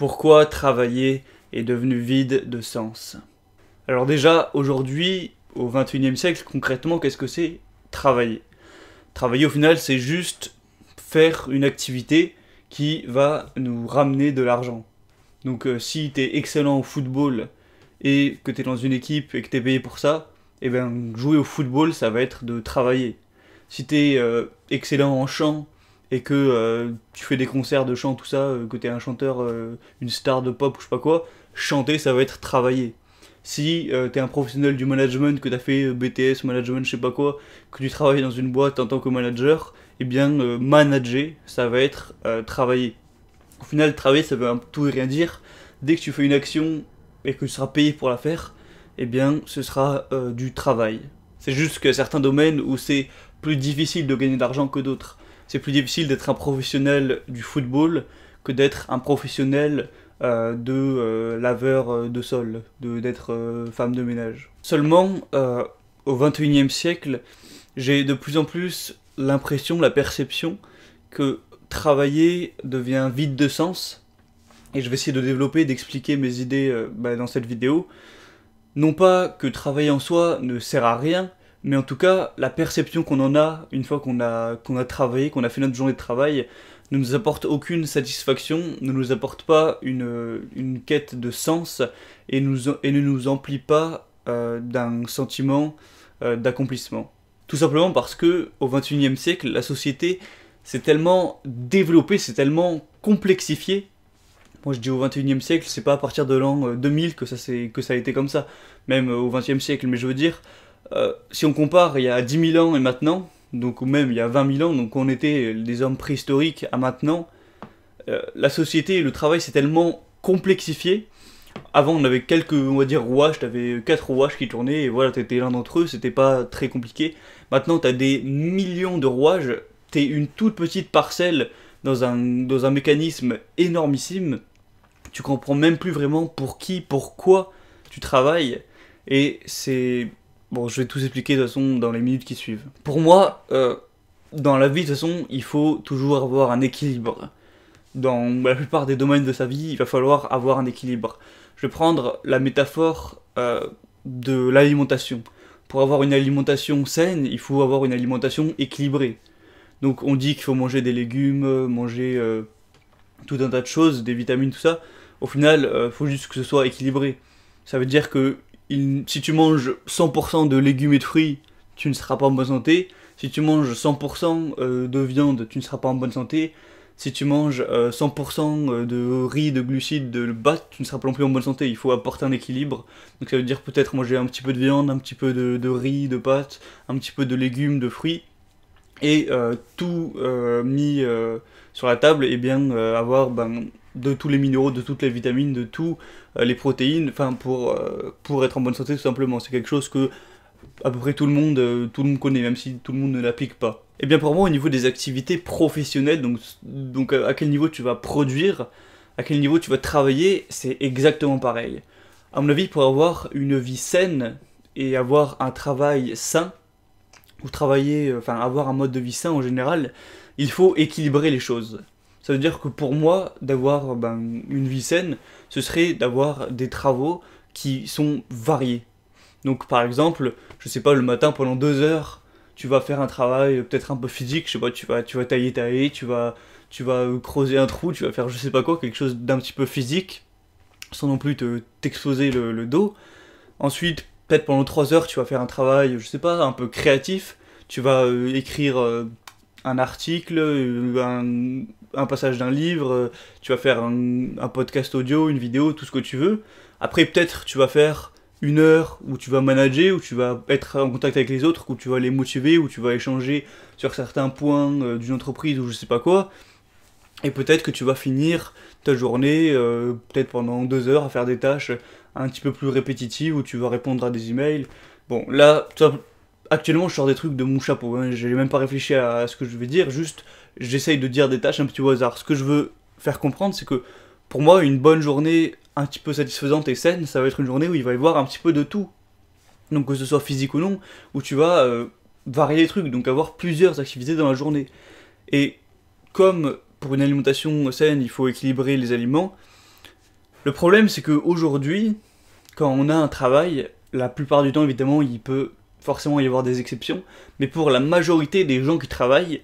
Pourquoi travailler est devenu vide de sens Alors déjà, aujourd'hui, au 21e siècle, concrètement, qu'est-ce que c'est travailler Travailler au final, c'est juste faire une activité qui va nous ramener de l'argent. Donc euh, si tu es excellent au football et que tu es dans une équipe et que tu es payé pour ça, et eh bien jouer au football, ça va être de travailler. Si tu es euh, excellent en chant et que euh, tu fais des concerts de chant, tout ça, euh, que tu es un chanteur, euh, une star de pop ou je sais pas quoi, chanter, ça va être travailler. Si tu es un professionnel du management, que tu as fait BTS, management, je sais pas quoi, que tu travailles dans une boîte en tant que manager, eh bien, manager, ça va être travailler. Au final, travailler, ça veut tout et rien dire. Dès que tu fais une action et que tu seras payé pour la faire, eh bien, ce sera du travail. C'est juste a certains domaines où c'est plus difficile de gagner d'argent que d'autres c'est plus difficile d'être un professionnel du football que d'être un professionnel euh, de euh, laveur euh, de sol, d'être femme de ménage. Seulement, au 21e siècle, j'ai de plus en plus l'impression, la perception que travailler devient vide de sens. Et je vais essayer de développer, d'expliquer mes idées bah, dans cette vidéo. Non pas que travailler en soi ne sert à rien, mais en tout cas, la perception qu'on en a une fois qu'on a, qu'on a travaillé, qu'on a fait notre journée de travail, ne nous apporte aucune satisfaction, ne nous apporte pas une, une quête de sens et, nous, et ne nous emplit pas euh, d'un sentiment euh, d'accomplissement. Tout simplement parce que au XXIe siècle, la société s'est tellement développée, s'est tellement complexifiée moi je dis au XXIe siècle, c'est pas à partir de l'an 2000 euh, que ça, que ça a été comme ça, même au XXe siècle, mais je veux dire, euh, si on compare il y a 10 000 ans et maintenant, donc ou même il y a 20 000 ans, donc on était des hommes préhistoriques à maintenant, euh, la société et le travail s'est tellement complexifié. Avant, on avait quelques, on va dire, rouages, t'avais quatre rouages qui tournaient, et voilà, t'étais l'un d'entre eux, c'était pas très compliqué. Maintenant, t'as des millions de rouages, t'es une toute petite parcelle dans un, dans un mécanisme énormissime, tu comprends même plus vraiment pour qui, pourquoi tu travailles, et c'est Bon, je vais tout expliquer de toute façon dans les minutes qui suivent. Pour moi, euh, dans la vie de toute façon, il faut toujours avoir un équilibre. Dans la plupart des domaines de sa vie, il va falloir avoir un équilibre. Je vais prendre la métaphore euh, de l'alimentation. Pour avoir une alimentation saine, il faut avoir une alimentation équilibrée. Donc on dit qu'il faut manger des légumes, manger euh, tout un tas de choses, des vitamines, tout ça. Au final, il faut juste que ce soit équilibré. Ça veut dire que si tu manges 100% de légumes et de fruits, tu ne seras pas en bonne santé. Si tu manges 100% euh, de viande, tu ne seras pas en bonne santé. Si tu manges 100% euh, euh, de riz, de glucides, de pâtes, tu ne seras pas non plus en bonne santé. Il faut apporter un équilibre. Donc ça veut dire peut-être manger un petit peu de viande, un petit peu de, riz, de pâtes, un petit peu de légumes, de fruits et tout mis sur la table et eh bien avoir ben, de tous les minéraux, de toutes les vitamines, de tous euh, les protéines, enfin pour, euh, pour être en bonne santé tout simplement. C'est quelque chose que à peu près tout le monde, euh, tout le monde connaît, même si tout le monde ne l'applique pas. Et eh bien pour moi, au niveau des activités professionnelles, donc, donc à quel niveau tu vas produire, à quel niveau tu vas travailler, c'est exactement pareil. À mon avis, pour avoir une vie saine et avoir un travail sain, ou travailler, enfin avoir un mode de vie sain en général, il faut équilibrer les choses. Ça veut dire que pour moi, d'avoir ben, une vie saine, ce serait d'avoir des travaux qui sont variés. Donc par exemple, je sais pas, le matin pendant deux heures, tu vas faire un travail peut-être un peu physique, je sais pas, tu vas, tu vas tailler ta haie, tu vas, tu vas euh, creuser un trou, tu vas faire je sais pas quoi, quelque chose d'un petit peu physique, sans non plus te, t'exposer le, dos. Ensuite, peut-être pendant trois heures, tu vas faire un travail, je sais pas, un peu créatif, tu vas euh, écrire euh, un article, euh, un, passage d'un livre, euh, tu vas faire un, podcast audio, une vidéo, tout ce que tu veux. Après, peut-être, tu vas faire une heure où tu vas manager, où tu vas être en contact avec les autres, où tu vas les motiver, où tu vas échanger sur certains points euh, d'une entreprise ou je sais pas quoi. Et peut-être que tu vas finir ta journée, peut-être pendant deux heures, à faire des tâches un petit peu plus répétitives où tu vas répondre à des emails. Bon, là, actuellement, je sors des trucs de mon chapeau. je hein. J'ai même pas réfléchi à ce que je vais dire. Juste, j'essaye de dire des tâches un petit au hasard. Ce que je veux faire comprendre, c'est que pour moi, une bonne journée un petit peu satisfaisante et saine, ça va être une journée où il va y avoir un petit peu de tout. Donc que ce soit physique ou non, où tu vas euh, varier les trucs, donc avoir plusieurs activités dans la journée. Et comme pour une alimentation saine, il faut équilibrer les aliments, le problème c'est qu'aujourd'hui, quand on a un travail, la plupart du temps évidemment, il peut forcément il y avoir des exceptions, mais pour la majorité des gens qui travaillent,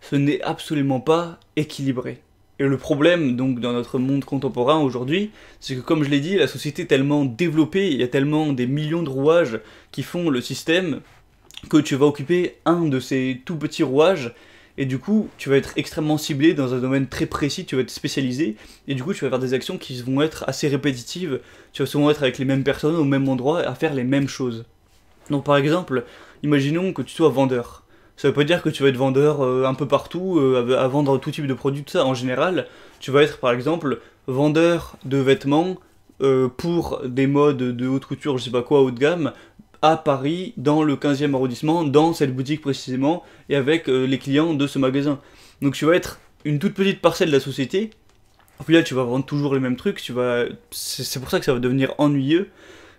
ce n'est absolument pas équilibré. Et le problème, donc, dans notre monde contemporain aujourd'hui, c'est que, comme je l'ai dit, la société est tellement développée, il y a tellement des millions de rouages qui font le système, que tu vas occuper un de ces tout petits rouages, et du coup, tu vas être extrêmement ciblé dans un domaine très précis, tu vas être spécialisé, et du coup, tu vas faire des actions qui vont être assez répétitives, tu vas souvent être avec les mêmes personnes au même endroit à faire les mêmes choses. Donc par exemple, imaginons que tu sois vendeur. Ça veut pas dire que tu vas être vendeur euh, un peu partout, euh, à, vendre tout type de produits, tout ça. En général, tu vas être par exemple vendeur de vêtements euh, pour des modes de haute couture, je sais pas quoi, haut de gamme, à Paris, dans le 15e arrondissement, dans cette boutique précisément, et avec les clients de ce magasin. Donc tu vas être une toute petite parcelle de la société. Puis là, tu vas vendre toujours les mêmes trucs, tu vas... c'est pour ça que ça va devenir ennuyeux.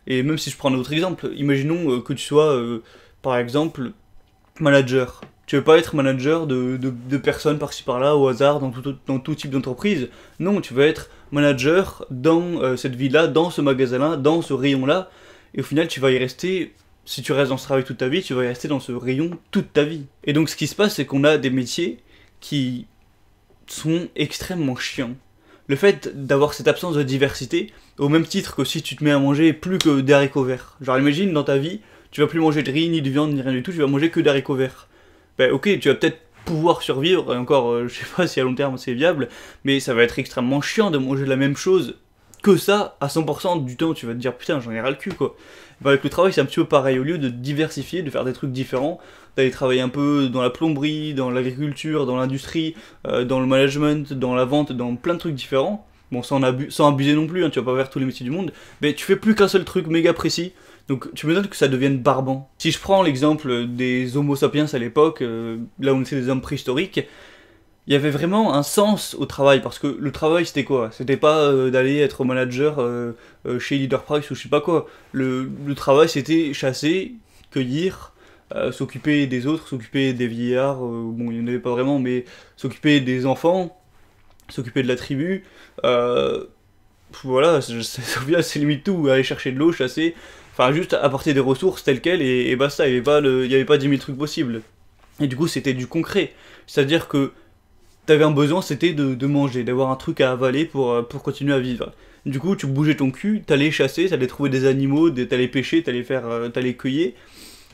Et même si je prends un autre exemple, imaginons euh, que tu sois, euh, par exemple, manager. Tu veux pas être manager de, personnes par-ci par-là, au hasard, dans tout, dans tout type d'entreprise. Non, tu veux être manager dans euh, cette ville-là, dans ce magasin-là, dans ce rayon-là. Et au final, tu vas y rester si tu restes dans ce travail toute ta vie, tu vas y rester dans ce rayon toute ta vie. Et donc ce qui se passe, c'est qu'on a des métiers qui sont extrêmement chiants le fait d'avoir cette absence de diversité, au même titre que si tu te mets à manger plus que des haricots verts. Genre imagine dans ta vie, tu vas plus manger de riz, ni de viande, ni rien du tout, tu vas manger que des haricots verts. Ben ok, tu vas peut-être pouvoir survivre, encore, euh, je sais pas si à long terme c'est viable, mais ça va être extrêmement chiant de manger la même chose que ça à 100% du temps, tu vas te dire putain j'en ai ras le cul quoi. Bah, avec le travail, c'est un petit peu pareil. Au lieu de diversifier, de faire des trucs différents, d'aller travailler un peu dans la plomberie, dans l'agriculture, dans l'industrie, euh, dans le management, dans la vente, dans plein de trucs différents. Bon, sans, sans abuser non plus, hein, tu vas pas faire tous les métiers du monde, mais tu fais plus qu'un seul truc méga précis. Donc tu me donnes que ça devienne barbant. Si je prends l'exemple des Homo sapiens à l'époque, euh, là où on était des hommes préhistoriques, il y avait vraiment un sens au travail parce que le travail c'était quoi C'était pas euh, d'aller être manager euh, euh, chez Leader Price ou je sais pas quoi. Le, travail c'était chasser, cueillir, s'occuper des autres, s'occuper des vieillards, bon il n'y en avait pas vraiment, mais s'occuper des enfants, s'occuper de la tribu. voilà, c'est limite tout, aller chercher de l'eau, chasser, enfin juste apporter des ressources telles quelles et, et basta, il n'y avait pas 10 000 trucs possibles. Et du coup c'était du concret, c'est à dire que t'avais un besoin, c'était de, manger, d'avoir un truc à avaler pour, euh, pour continuer à vivre. Du coup, tu bougeais ton cul, t'allais chasser, t'allais trouver des animaux, t'allais pêcher, t'allais faire, euh, t'allais cueillir.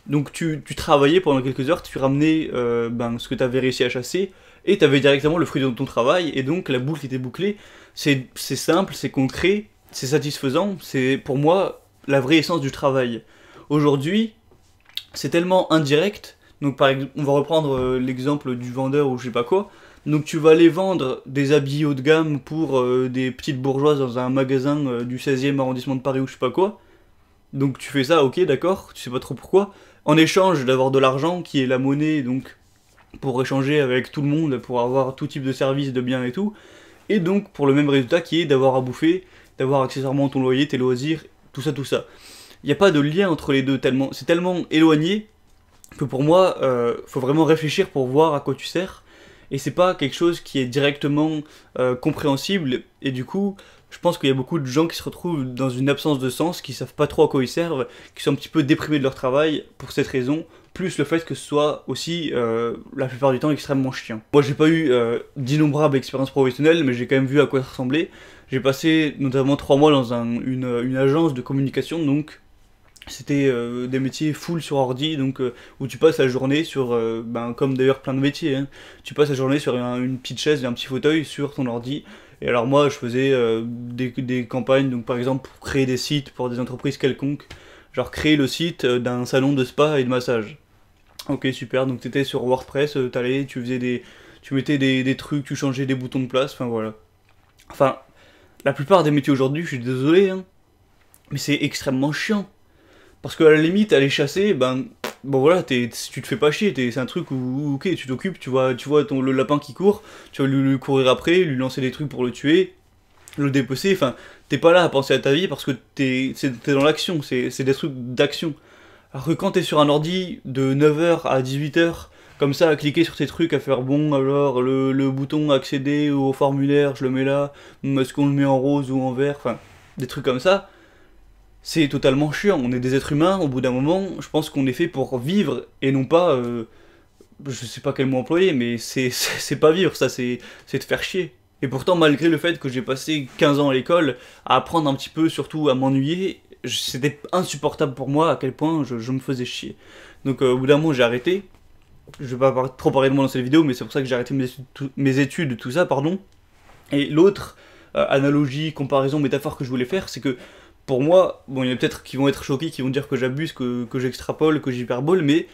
Donc tu, tu, travaillais pendant quelques heures, tu ramenais euh, ben, ce que t'avais réussi à chasser, et t'avais directement le fruit de ton travail, et donc la boucle était bouclée. C'est simple, c'est concret, c'est satisfaisant, c'est pour moi la vraie essence du travail. Aujourd'hui, c'est tellement indirect, donc par, on va reprendre l'exemple du vendeur ou je sais pas quoi, donc tu vas aller vendre des habits haut de gamme pour euh, des petites bourgeoises dans un magasin euh, du 16e arrondissement de Paris ou je sais pas quoi. Donc tu fais ça, ok, d'accord, tu sais pas trop pourquoi. En échange d'avoir de l'argent qui est la monnaie, donc pour échanger avec tout le monde, pour avoir tout type de services, de biens et tout. Et donc pour le même résultat qui est d'avoir à bouffer, d'avoir accessoirement ton loyer, tes loisirs, tout ça, tout ça. Il n'y a pas de lien entre les deux, tellement c'est tellement éloigné que pour moi, euh, faut vraiment réfléchir pour voir à quoi tu sers et c'est pas quelque chose qui est directement euh, compréhensible et du coup je pense qu'il y a beaucoup de gens qui se retrouvent dans une absence de sens, qui savent pas trop à quoi ils servent, qui sont un petit peu déprimés de leur travail pour cette raison, plus le fait que ce soit aussi euh, la plupart du temps extrêmement chiant. Moi j'ai pas eu euh, d'innombrables expériences professionnelles, mais j'ai quand même vu à quoi ça ressemblait. J'ai passé notamment trois mois dans une, agence de communication, donc c'était euh, des métiers full sur ordi, donc euh, où tu passes la journée sur, euh, ben, comme d'ailleurs plein de métiers, hein. tu passes la journée sur une petite chaise et un petit fauteuil sur ton ordi. Et alors moi, je faisais des, campagnes, donc par exemple pour créer des sites pour des entreprises quelconques, genre créer le site d'un salon de spa et de massage. Ok, super, donc tu étais sur WordPress, tu allais, tu faisais des, tu mettais des, trucs, tu changeais des boutons de place, enfin voilà. Enfin, la plupart des métiers aujourd'hui, je suis désolé, hein, mais c'est extrêmement chiant parce que à la limite, aller chasser, ben, bon voilà, tu te fais pas chier, c'est un truc où, ok, tu t'occupes, tu vois, tu vois ton, le lapin qui court, tu vas lui, courir après, lui lancer des trucs pour le tuer, le dépecer, enfin, t'es pas là à penser à ta vie parce que t'es, c'est, dans l'action, c'est, des trucs d'action. Alors que quand t'es sur un ordi de 9h à 18h, comme ça, à cliquer sur tes trucs, à faire bon, alors le, le bouton accéder au formulaire, je le mets là, est-ce qu'on le met en rose ou en vert, enfin, des trucs comme ça, c'est totalement chiant. On est des êtres humains, au bout d'un moment, je pense qu'on est fait pour vivre et non pas. Euh, je sais pas quel mot employer, mais c'est pas vivre, ça, c'est te faire chier. Et pourtant, malgré le fait que j'ai passé 15 ans à l'école, à apprendre un petit peu, surtout à m'ennuyer, c'était insupportable pour moi à quel point je, me faisais chier. Donc euh, au bout d'un moment, j'ai arrêté. Je vais pas trop parler de moi dans cette vidéo, mais c'est pour ça que j'ai arrêté mes études, tout, ça, pardon. Et l'autre euh, analogie, comparaison, métaphore que je voulais faire, c'est que pour moi, bon, il y en a peut-être qui vont être choqués, qui vont dire que j'abuse, que, j'extrapole, que j'hyperbole, mais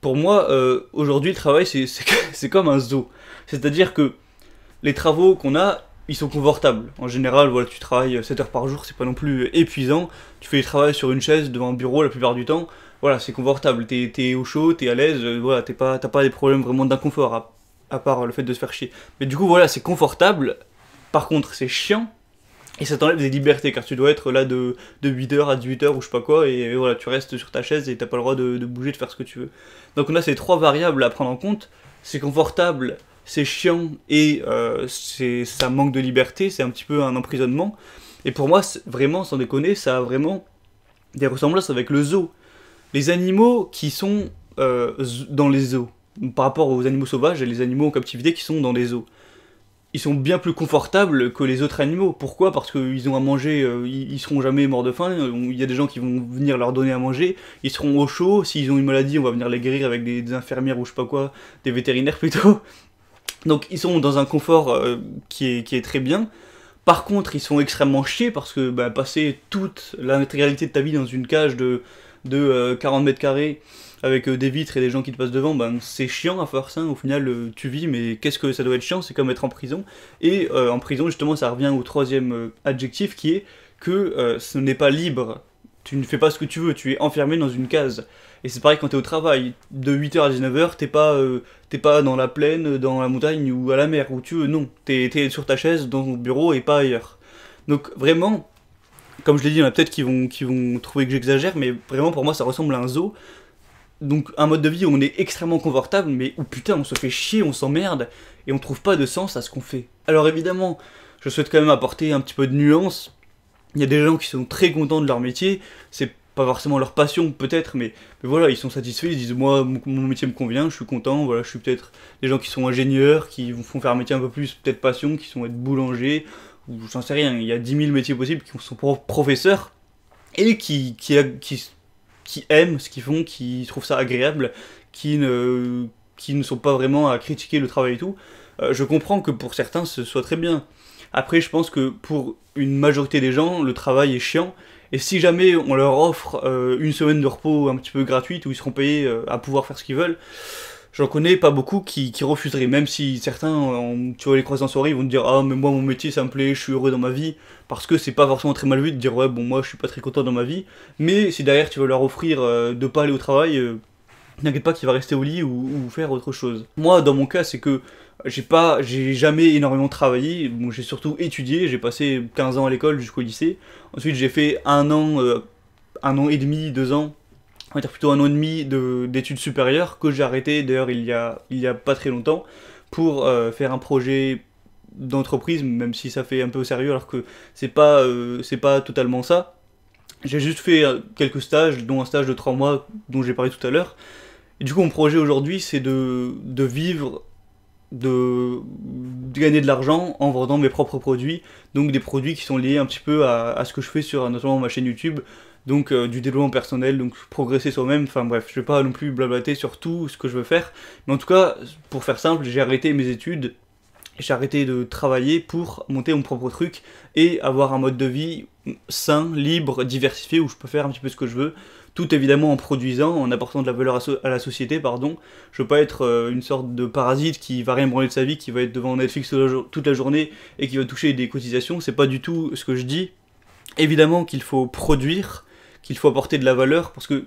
pour moi, euh, aujourd'hui, le travail, c'est comme un zoo. C'est-à-dire que les travaux qu'on a, ils sont confortables. En général, voilà, tu travailles 7 heures par jour, c'est pas non plus épuisant. Tu fais le travail sur une chaise, devant un bureau la plupart du temps. Voilà, c'est confortable. T'es es au chaud, t'es à l'aise, tu euh, voilà, pas, pas des problèmes vraiment d'inconfort, à, à part le fait de se faire chier. Mais du coup, voilà, c'est confortable. Par contre, c'est chiant et ça t'enlève des libertés car tu dois être là de, de 8h à 18h ou je sais pas quoi et voilà tu restes sur ta chaise et t'as pas le droit de, bouger, de faire ce que tu veux. Donc on a ces trois variables à prendre en compte. C'est confortable, c'est chiant et euh, ça manque de liberté, c'est un petit peu un emprisonnement. Et pour moi vraiment sans déconner ça a vraiment des ressemblances avec le zoo. Les animaux qui sont euh, dans les zoos par rapport aux animaux sauvages et les animaux en captivité qui sont dans les zoos ils sont bien plus confortables que les autres animaux. Pourquoi Parce qu'ils ont à manger, euh, ils, seront jamais morts de faim. Il y a des gens qui vont venir leur donner à manger, ils seront au chaud. S'ils ont une maladie, on va venir les guérir avec des, infirmières ou je sais pas quoi, des vétérinaires plutôt. Donc ils sont dans un confort euh, qui, est, très bien. Par contre, ils sont extrêmement chiés parce que bah, passer toute la l'intégralité de ta vie dans une cage de, 40 euh, mètres carrés avec euh, des vitres et des gens qui te passent devant, ben, c'est chiant à force. Hein. Au final, euh, tu vis, mais qu'est-ce que ça doit être chiant C'est comme être en prison. Et euh, en prison, justement, ça revient au troisième adjectif qui est que ce n'est pas libre tu ne fais pas ce que tu veux, tu es enfermé dans une case. Et c'est pareil quand tu es au travail, de 8h à 19h, t'es pas, pas dans la plaine, dans la montagne ou à la mer, où tu veux, non, tu es sur ta chaise, dans ton bureau et pas ailleurs. Donc vraiment, comme je l'ai dit, il y en a peut-être qui vont, qui vont trouver que j'exagère, mais vraiment pour moi ça ressemble à un zoo, donc un mode de vie où on est extrêmement confortable, mais où putain on se fait chier, on s'emmerde, et on trouve pas de sens à ce qu'on fait. Alors évidemment, je souhaite quand même apporter un petit peu de nuance. Il y a des gens qui sont très contents de leur métier, c'est pas forcément leur passion peut-être, mais, voilà, ils sont satisfaits, ils disent moi mon, métier me convient, je suis content, voilà, je suis peut-être des gens qui sont ingénieurs, qui font faire un métier un peu plus peut-être passion, qui sont être boulanger, ou j'en sais rien, il y a 10 000 métiers possibles qui sont professeurs, et qui, qui, qui qui aiment ce qu'ils font, qui trouvent ça agréable, qui ne, qui ne sont pas vraiment à critiquer le travail et tout, euh, je comprends que pour certains ce soit très bien. Après, je pense que pour une majorité des gens, le travail est chiant. Et si jamais on leur offre euh, une semaine de repos un petit peu gratuite où ils seront payés euh, à pouvoir faire ce qu'ils veulent, j'en connais pas beaucoup qui, refuseraient, même si certains, tu vois, les croisants en soirée, ils vont te dire Ah, mais moi, mon métier, ça me plaît, je suis heureux dans ma vie. Parce que c'est pas forcément très mal vu de dire Ouais, bon, moi, je suis pas très content dans ma vie. Mais si derrière, tu veux leur offrir de euh, de pas aller au travail, euh, n'inquiète pas qu'il va rester au lit ou, faire autre chose. Moi, dans mon cas, c'est que j'ai pas, j'ai jamais énormément travaillé. j'ai surtout étudié, j'ai passé 15 ans à l'école jusqu'au lycée. Ensuite, j'ai fait un an, euh, un an et demi, deux ans on va plutôt un an et demi d'études supérieures que j'ai arrêté d'ailleurs il y a il y a pas très longtemps pour euh, faire un projet d'entreprise même si ça fait un peu au sérieux alors que c'est pas euh, pas totalement ça j'ai juste fait euh, quelques stages dont un stage de 3 mois dont j'ai parlé tout à l'heure et du coup mon projet aujourd'hui c'est de, vivre de, gagner de l'argent en vendant mes propres produits, donc des produits qui sont liés un petit peu à, à ce que je fais sur notamment ma chaîne YouTube, donc euh, du développement personnel, donc progresser soi-même, enfin bref, je vais pas non plus blablater sur tout ce que je veux faire, mais en tout cas, pour faire simple, j'ai arrêté mes études, j'ai arrêté de travailler pour monter mon propre truc et avoir un mode de vie sain, libre, diversifié, où je peux faire un petit peu ce que je veux, tout évidemment en produisant, en apportant de la valeur à, la société, pardon. Je veux pas être euh, une sorte de parasite qui va rien branler de sa vie, qui va être devant Netflix toute la journée et qui va toucher des cotisations, c'est pas du tout ce que je dis. Évidemment qu'il faut produire, qu'il faut apporter de la valeur, parce que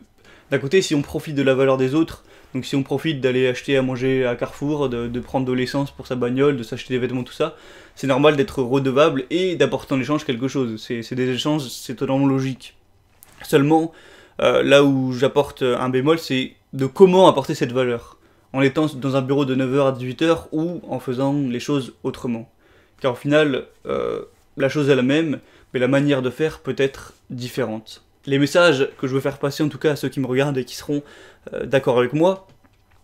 d'un côté, si on profite de la valeur des autres, donc si on profite d'aller acheter à manger à Carrefour, de, prendre de l'essence pour sa bagnole, de s'acheter des vêtements, tout ça, c'est normal d'être redevable et d'apporter en échange quelque chose. C'est des échanges, c'est totalement logique. Seulement, euh, là où j'apporte un bémol, c'est de comment apporter cette valeur. En étant dans un bureau de 9h à 18h ou en faisant les choses autrement. Car au final, euh, la chose est la même, mais la manière de faire peut être différente les messages que je veux faire passer, en tout cas à ceux qui me regardent et qui seront euh, d'accord avec moi,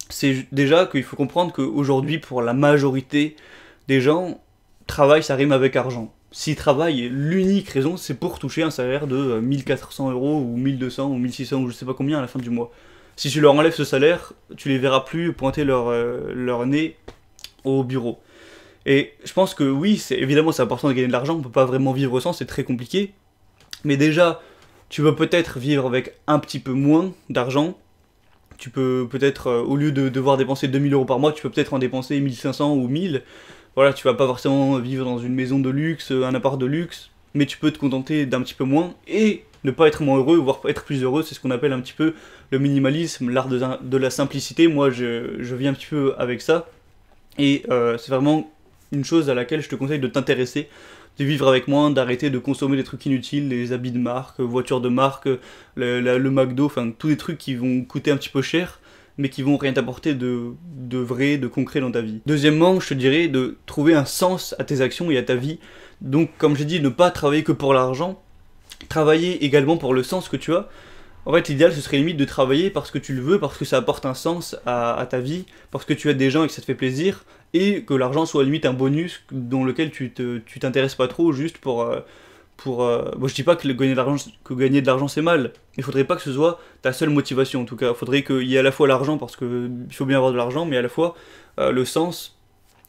c'est déjà qu'il faut comprendre qu'aujourd'hui, pour la majorité des gens, travail, ça rime avec argent. S'ils travaillent, l'unique raison, c'est pour toucher un salaire de 1400 euh, euros ou 1200 ou 1600 ou je sais pas combien à la fin du mois. Si tu leur enlèves ce salaire, tu les verras plus pointer leur, euh, leur nez au bureau. Et je pense que oui, c'est évidemment c'est important de gagner de l'argent, on peut pas vraiment vivre sans, c'est très compliqué. Mais déjà, tu peux peut-être vivre avec un petit peu moins d'argent. Tu peux peut-être, euh, au lieu de devoir dépenser 2000 euros par mois, tu peux peut-être en dépenser 1500 ou 1000. Voilà, tu vas pas forcément vivre dans une maison de luxe, euh, un appart de luxe, mais tu peux te contenter d'un petit peu moins et ne pas être moins heureux, voire être plus heureux. C'est ce qu'on appelle un petit peu le minimalisme, l'art de, la simplicité. Moi, je, je viens un petit peu avec ça. Et euh, c'est vraiment une chose à laquelle je te conseille de t'intéresser de vivre avec moins, d'arrêter de consommer des trucs inutiles, les habits de marque, voitures de marque, le, McDo, enfin tous les trucs qui vont coûter un petit peu cher, mais qui vont rien t'apporter de, vrai, de concret dans ta vie. Deuxièmement, je te dirais de trouver un sens à tes actions et à ta vie. Donc comme j'ai dit, ne pas travailler que pour l'argent, travailler également pour le sens que tu as. En fait, l'idéal, ce serait limite de travailler parce que tu le veux, parce que ça apporte un sens à, ta vie, parce que tu as des gens et que ça te fait plaisir, et que l'argent soit limite un bonus dans lequel tu t'intéresses pas trop juste pour euh, pour euh, je dis pas que gagner de l'argent que gagner de l'argent c'est mal il faudrait pas que ce soit ta seule motivation en tout cas Il faudrait qu'il y ait à la fois l'argent parce que faut bien avoir de l'argent mais à la fois euh, le sens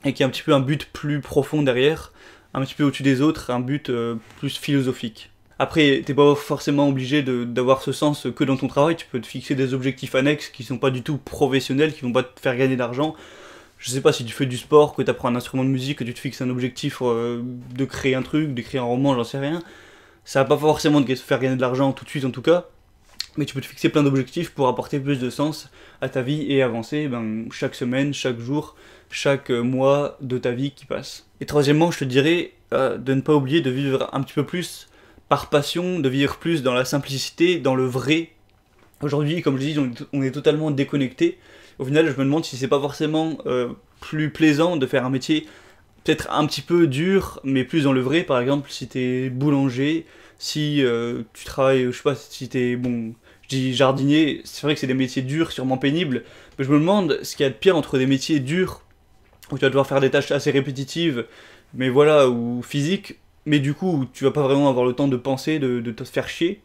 et qu'il y ait un petit peu un but plus profond derrière un petit peu au-dessus des autres un but plus philosophique après t'es pas forcément obligé d'avoir ce sens que dans ton travail tu peux te fixer des objectifs annexes qui sont pas du tout professionnels qui vont pas te faire gagner d'argent je sais pas, si tu fais du sport, que tu apprends un instrument de musique, que tu te fixes un objectif euh, de créer un truc, d'écrire un roman, j'en sais rien, ça va pas forcément te faire gagner de l'argent tout de suite en tout cas, mais tu peux te fixer plein d'objectifs pour apporter plus de sens à ta vie et avancer ben, chaque semaine, chaque jour, chaque euh, mois de ta vie qui passe. Et troisièmement, je te dirais euh, de ne pas oublier de vivre un petit peu plus par passion, de vivre plus dans la simplicité, dans le vrai. Aujourd'hui, comme je dis, on est totalement déconnecté au final, je me demande si c'est pas forcément euh, plus plaisant de faire un métier peut-être un petit peu dur, mais plus dans le vrai. Par exemple, si t'es boulanger, si euh, tu travailles, je sais pas, si t'es bon, je dis jardinier, c'est vrai que c'est des métiers durs, sûrement pénibles, mais je me demande ce qu'il y a de pire entre des métiers durs où tu vas devoir faire des tâches assez répétitives, mais voilà, ou physiques, mais du coup, tu vas pas vraiment avoir le temps de penser, de, de te faire chier,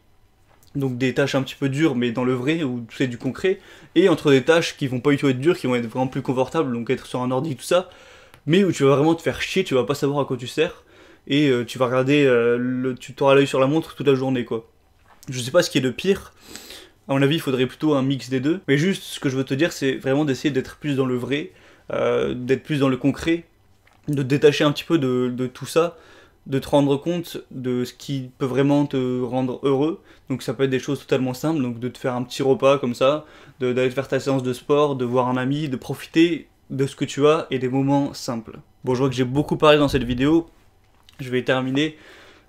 donc des tâches un petit peu dures mais dans le vrai où c'est du concret et entre des tâches qui vont pas du tout être dures qui vont être vraiment plus confortables donc être sur un ordi tout ça mais où tu vas vraiment te faire chier tu vas pas savoir à quoi tu sers et euh, tu vas regarder tu euh, le tu l'œil sur la montre toute la journée quoi je sais pas ce qui est le pire à mon avis il faudrait plutôt un mix des deux mais juste ce que je veux te dire c'est vraiment d'essayer d'être plus dans le vrai euh, d'être plus dans le concret de te détacher un petit peu de tout ça de te rendre compte de ce qui peut vraiment te rendre heureux. Donc ça peut être des choses totalement simples, donc de te faire un petit repas comme ça, d'aller faire ta séance de sport, de voir un ami, de profiter de ce que tu as et des moments simples. Bon, je vois que j'ai beaucoup parlé dans cette vidéo, je vais terminer.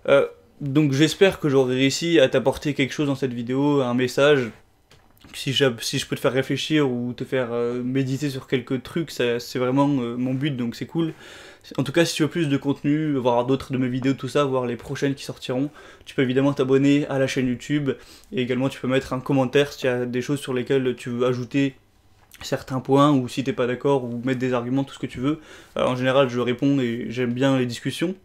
Euh, donc j'espère que j'aurai réussi à t'apporter quelque chose dans cette vidéo, un message, si je, si je peux te faire réfléchir ou te faire euh, méditer sur quelques trucs, c'est vraiment euh, mon but, donc c'est cool. En tout cas, si tu veux plus de contenu, voir d'autres de mes vidéos, tout ça, voir les prochaines qui sortiront, tu peux évidemment t'abonner à la chaîne YouTube et également tu peux mettre un commentaire si y a des choses sur lesquelles tu veux ajouter certains points ou si tu t'es pas d'accord ou mettre des arguments, tout ce que tu veux. Euh, en général, je réponds et j'aime bien les discussions.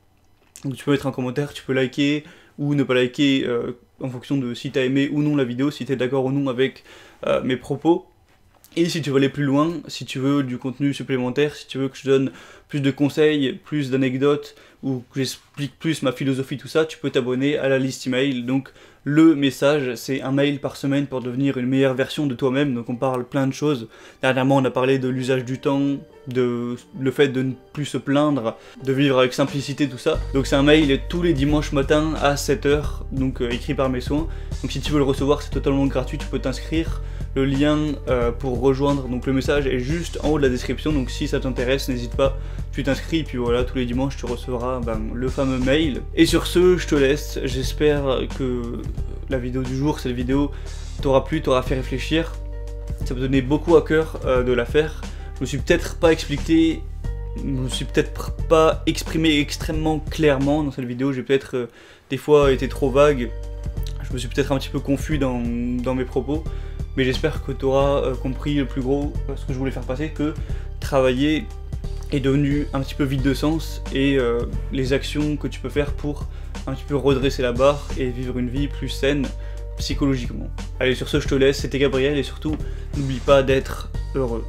Donc tu peux mettre un commentaire, tu peux liker, ou ne pas liker euh, en fonction de si t'as aimé ou non la vidéo, si t'es d'accord ou non avec euh, mes propos. Et si tu veux aller plus loin, si tu veux du contenu supplémentaire, si tu veux que je donne plus de conseils, plus d'anecdotes ou que j'explique plus ma philosophie, tout ça, tu peux t'abonner à la liste email. Donc le message, c'est un mail par semaine pour devenir une meilleure version de toi-même. Donc on parle plein de choses. Dernièrement, on a parlé de l'usage du temps, de le fait de ne plus se plaindre, de vivre avec simplicité, tout ça. Donc c'est un mail tous les dimanches matin à 7h, donc euh, écrit par mes soins. Donc si tu veux le recevoir, c'est totalement gratuit, tu peux t'inscrire. Le lien euh, pour rejoindre donc le message est juste en haut de la description. Donc si ça t'intéresse, n'hésite pas, tu t'inscris. Puis voilà, tous les dimanches, tu recevras le fameux mail. Et sur ce, je te laisse. J'espère que la vidéo du jour, cette vidéo, t'aura plu, t'aura fait réfléchir. Ça me donnait beaucoup à cœur euh, de la faire. Je me suis peut-être pas expliqué je me suis peut-être pas exprimé extrêmement clairement dans cette vidéo, j'ai peut-être euh, des fois été trop vague, je me suis peut-être un petit peu confus dans mes propos, mais j'espère que tu auras euh, compris le plus gros euh, ce que je voulais faire passer, que travailler est devenu un petit peu vide de sens et euh, les actions que tu peux faire pour un petit peu redresser la barre et vivre une vie plus saine psychologiquement. Allez, sur ce, je te laisse, c'était Gabriel et surtout, n'oublie pas d'être heureux.